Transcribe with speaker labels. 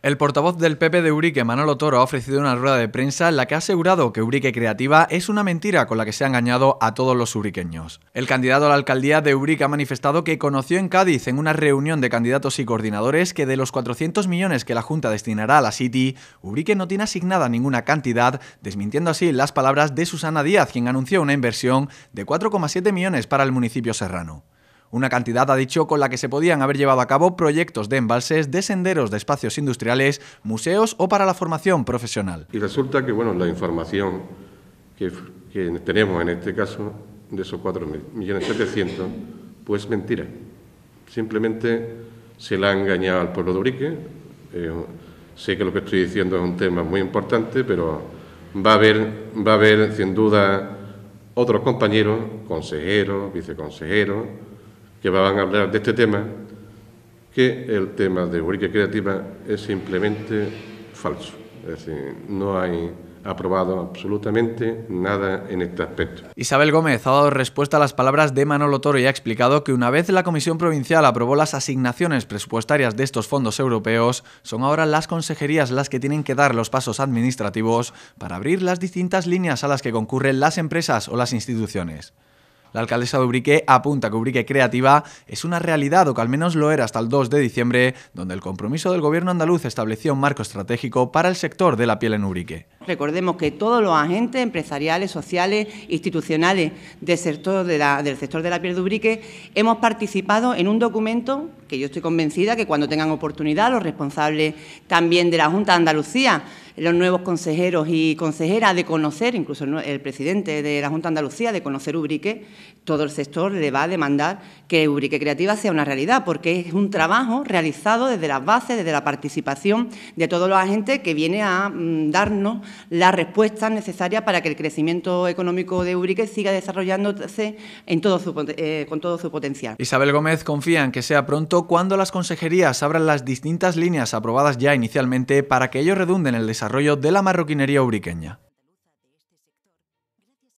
Speaker 1: El portavoz del PP de Urique, Manolo Toro, ha ofrecido una rueda de prensa en la que ha asegurado que Urique Creativa es una mentira con la que se ha engañado a todos los uriqueños. El candidato a la alcaldía de Urique ha manifestado que conoció en Cádiz en una reunión de candidatos y coordinadores que de los 400 millones que la Junta destinará a la City, Urique no tiene asignada ninguna cantidad, desmintiendo así las palabras de Susana Díaz, quien anunció una inversión de 4,7 millones para el municipio serrano una cantidad, ha dicho, con la que se podían haber llevado a cabo proyectos de embalses, de senderos, de espacios industriales, museos o para la formación profesional.
Speaker 2: Y resulta que, bueno, la información que, tenemos en este caso, de esos 4.700.000, pues mentira. Simplemente se la ha engañado al pueblo de Urique. Eh, sé que lo que estoy diciendo es un tema muy importante, pero va a va a haber sin duda otros compañeros, consejeros, viceconsejeros, que van a hablar de este tema, que el tema de Urique Creativa es simplemente falso. Es decir, no hay aprobado absolutamente nada en este aspecto. Isabel Gómez ha dado respuesta a las palabras de Manolo Toro y ha explicado que una
Speaker 1: vez la Comisión Provincial aprobó las asignaciones presupuestarias de estos fondos europeos, son ahora las consejerías las que tienen que dar los pasos administrativos para abrir las distintas líneas a las que concurren las empresas o las instituciones. La alcaldesa de Ubrique apunta que Ubrique Creativa es una realidad, o que al menos lo era hasta el 2 de diciembre, donde el compromiso del gobierno andaluz estableció un marco estratégico para el sector de la piel en Ubrique.
Speaker 3: Recordemos que todos los agentes empresariales, sociales, institucionales del sector de la, del sector de la piel de Ubrique hemos participado en un documento que yo estoy convencida que cuando tengan oportunidad los responsables también de la Junta de Andalucía los nuevos consejeros y consejeras, de conocer, incluso el presidente de la Junta de Andalucía, de conocer Ubrique, todo el sector le va a demandar que Ubrique Creativa sea una realidad, porque es un trabajo realizado desde las bases, desde la participación de todos los agentes que viene a mm, darnos las respuestas necesarias para que el crecimiento económico de Ubrique siga desarrollándose en todo eh, con todo su potencial.
Speaker 1: Isabel Gómez confía en que sea pronto cuando las consejerías abran las distintas líneas aprobadas ya inicialmente para que ellos redunden en el desarrollo desarrollo de la marroquinería ubriqueña.